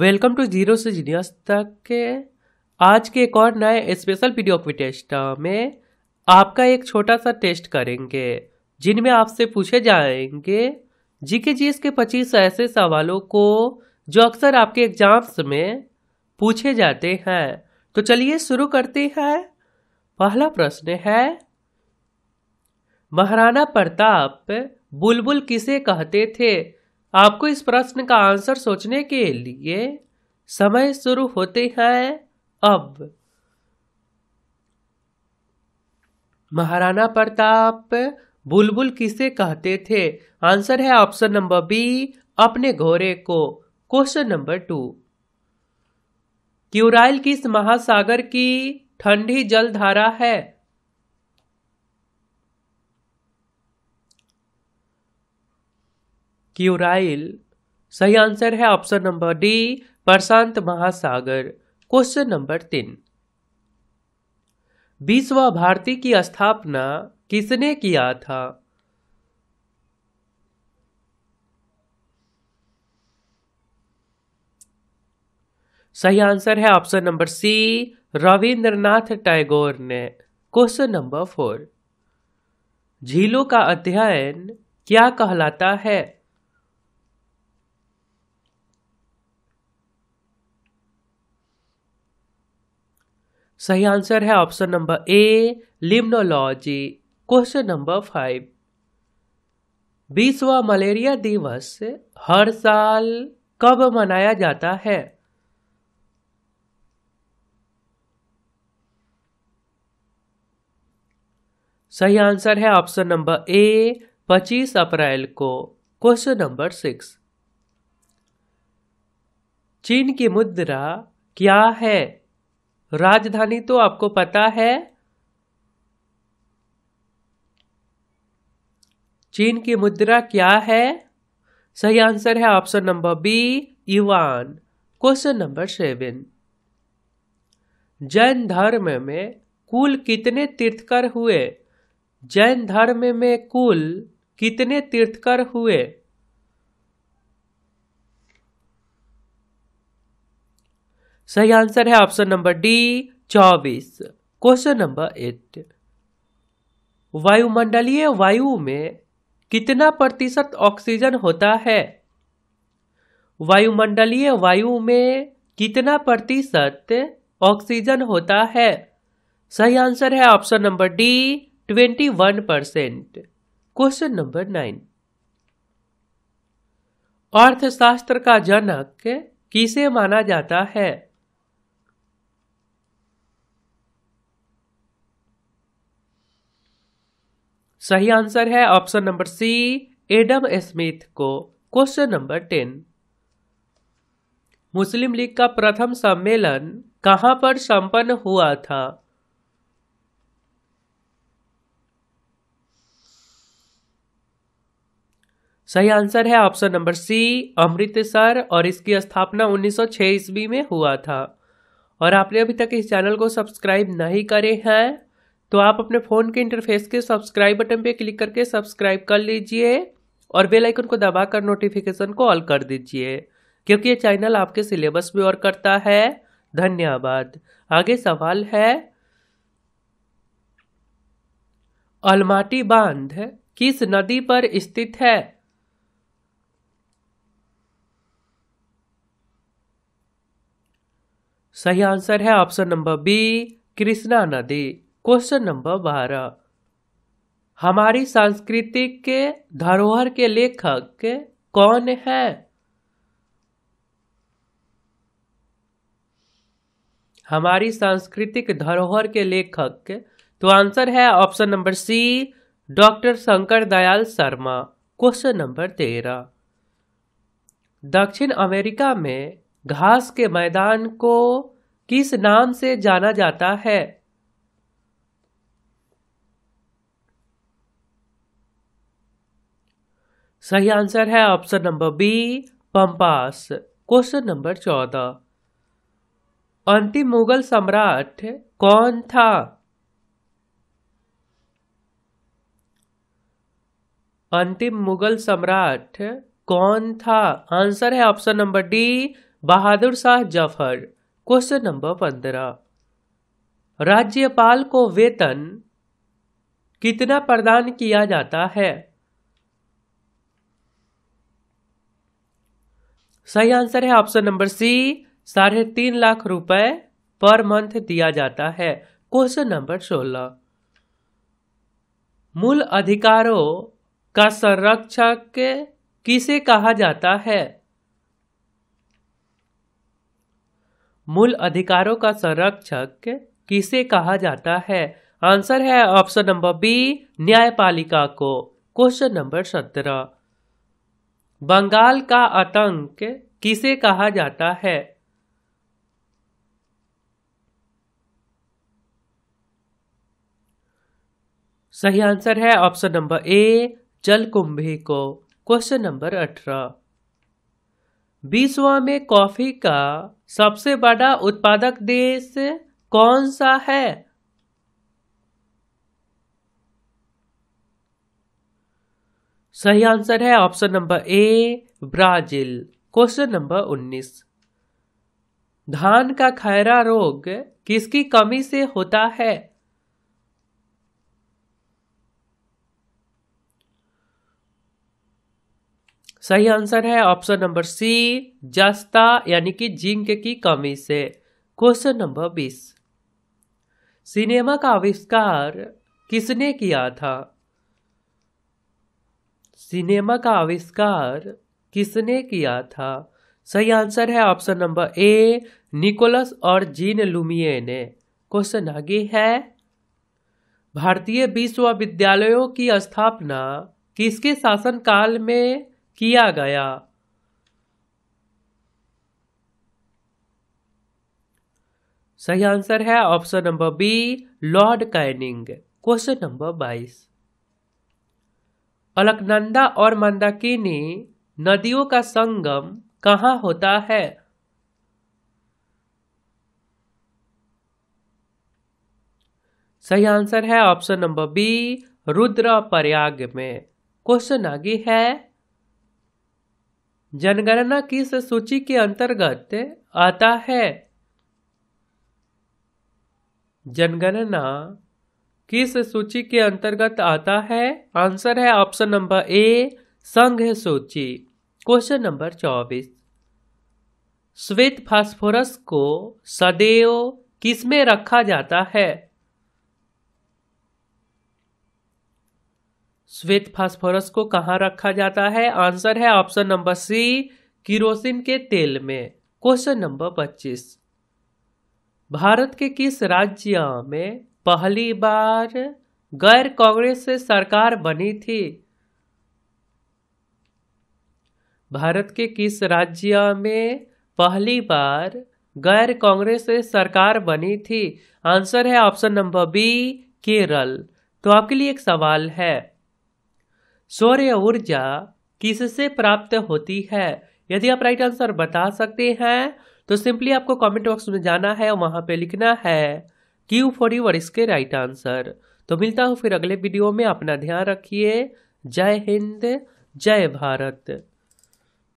welcome to zero से genius तक के आज के एक और नए स्पेशल वीडियो की टेस्ट में आपका एक छोटा सा टेस्ट करेंगे जिनमें आपसे पूछे जाएंगे जी के जी के पच्चीस ऐसे सवालों को जो अक्सर आपके एग्जाम्स में पूछे जाते हैं तो चलिए शुरू करते हैं पहला प्रश्न है महाराणा प्रताप बुलबुल किसे कहते थे आपको इस प्रश्न का आंसर सोचने के लिए समय शुरू होते हैं अब महाराणा प्रताप बुलबुल किसे कहते थे आंसर है ऑप्शन नंबर बी अपने घोड़े को क्वेश्चन नंबर टू क्यूराइल किस महासागर की ठंडी जलधारा है क्यूराइल सही आंसर है ऑप्शन नंबर डी प्रशांत महासागर क्वेश्चन नंबर तीन विश्व भारती की स्थापना किसने किया था सही आंसर है option number C Rabindranath Tagore ने क्वेश्चन नंबर फोर झीलों का अध्ययन क्या कहलाता है सही आंसर है option number A limnology question number five विश्व मलेरिया दिवस हर साल कब मनाया जाता है सही आंसर है ऑप्शन नंबर ए 25 अप्रैल को क्वेश्चन नंबर सिक्स चीन की मुद्रा क्या है राजधानी तो आपको पता है चीन की मुद्रा क्या है सही आंसर है option number B Ivan question number seven Jain धर्म में कुल कितने तीर्थकर हुए जैन धर्म में कुल कितने तीर्थकर हुए सही आंसर है ऑप्शन नंबर डी चौबीस क्वेश्चन नंबर एट वायुमंडलीय वायु में कितना प्रतिशत ऑक्सीजन होता है वायुमंडलीय वायु में कितना प्रतिशत ऑक्सीजन होता है सही आंसर है option number D twenty one percent question number nine अर्थशास्त्र का जनक किसे माना जाता है सही आंसर है option number C Adam Smith को question number ten Muslim League का प्रथम सम्मेलन कहां पर संपन्न हुआ था सही आंसर है ऑप्शन नंबर सी अमृतसर और इसकी स्थापना 1906 ईस्वी में हुआ था और आपने अभी तक इस चैनल को सब्सक्राइब नहीं करे हैं तो आप अपने फ़ोन के इंटरफेस के सब्सक्राइब बटन पे क्लिक करके सब्सक्राइब कर लीजिए और बेल आइकन को दबाकर नोटिफिकेशन को ऑल कर दीजिए क्योंकि ये चैनल आपके सिलेबस भी और करता है धन्यवाद आगे सवाल है अलमाटी बांध किस नदी पर स्थित है सही आंसर है ऑप्शन नंबर बी कृष्णा नदी क्वेश्चन नंबर बारह हमारी संस्कृति के धरोहर के लेखक कौन है हमारी सांस्कृतिक धरोहर के लेखक तो आंसर है option number C doctor Shankar Dayal Sharma question number तेरह दक्षिण अमेरिका में घास के मैदान को किस नाम से जाना जाता है सही आंसर है option number B pampas question number चौदह अंतिम मुगल सम्राट कौन था अंतिम मुगल सम्राट कौन था आंसर है option number D Bahadur Shah Zafar question number पंद्रह राज्यपाल को वेतन कितना प्रदान किया जाता है सही आंसर है ऑप्शन नंबर सी साढ़े तीन लाख रुपए पर मंथ दिया जाता है क्वेश्चन नंबर सोलह मूल अधिकारों का संरक्षक किसे कहा जाता है मूल अधिकारों का संरक्षक किसे कहा जाता है आंसर है ऑप्शन नंबर बी न्यायपालिका को क्वेश्चन नंबर सत्रह बंगाल का आतंक किसे कहा जाता है सही आंसर है ऑप्शन नंबर ए जलकुंभी को क्वेश्चन नंबर अठारह विश्व में कॉफी का सबसे बड़ा उत्पादक देश कौन सा है सही आंसर है option number A Brazil question number 19 धान का खैरा रोग किसकी कमी से होता है सही आंसर है ऑप्शन नंबर सी जस्ता यानी कि जिंक की कमी से क्वेश्चन नंबर 20 सिनेमा का आविष्कार किसने किया था सिनेमा का आविष्कार किसने किया था सही आंसर है ऑप्शन नंबर ए निकोलस और जीन लुमिये ने क्वेश्चन आगे है भारतीय विश्वविद्यालयों की स्थापना किसके शासनकाल में किया गया सही आंसर है option number B Lord Canning question number बाईस अलकनंदा और मंदाकिनी नदियों का संगम कहाँ होता है सही आंसर है option number B Rudraprayag में क्वेश्चन आगे है जनगणना किस सूची के अंतर्गत आता है जनगणना किस सूची के अंतर्गत आता है आंसर है ऑप्शन नंबर ए संघ सूची क्वेश्चन नंबर चौबीस श्वेत फास्फोरस को सदैव किसमें रखा जाता है श्वेत फास्फोरस को कहा रखा जाता है आंसर है ऑप्शन नंबर सी किरोसिन के तेल में क्वेश्चन नंबर 25 भारत के किस राज्य में पहली बार गैर कांग्रेस सरकार बनी थी भारत के किस राज्य में पहली बार गैर कांग्रेस सरकार बनी थी आंसर है ऑप्शन नंबर बी केरल तो आपके लिए एक सवाल है सौर्य ऊर्जा किससे प्राप्त होती है यदि आप राइट आंसर बता सकते हैं तो सिंपली आपको कमेंट बॉक्स में जाना है और वहां पे लिखना है क्यू फॉर यूर इसके राइट आंसर तो मिलता हूँ फिर अगले वीडियो में अपना ध्यान रखिए जय हिंद जय भारत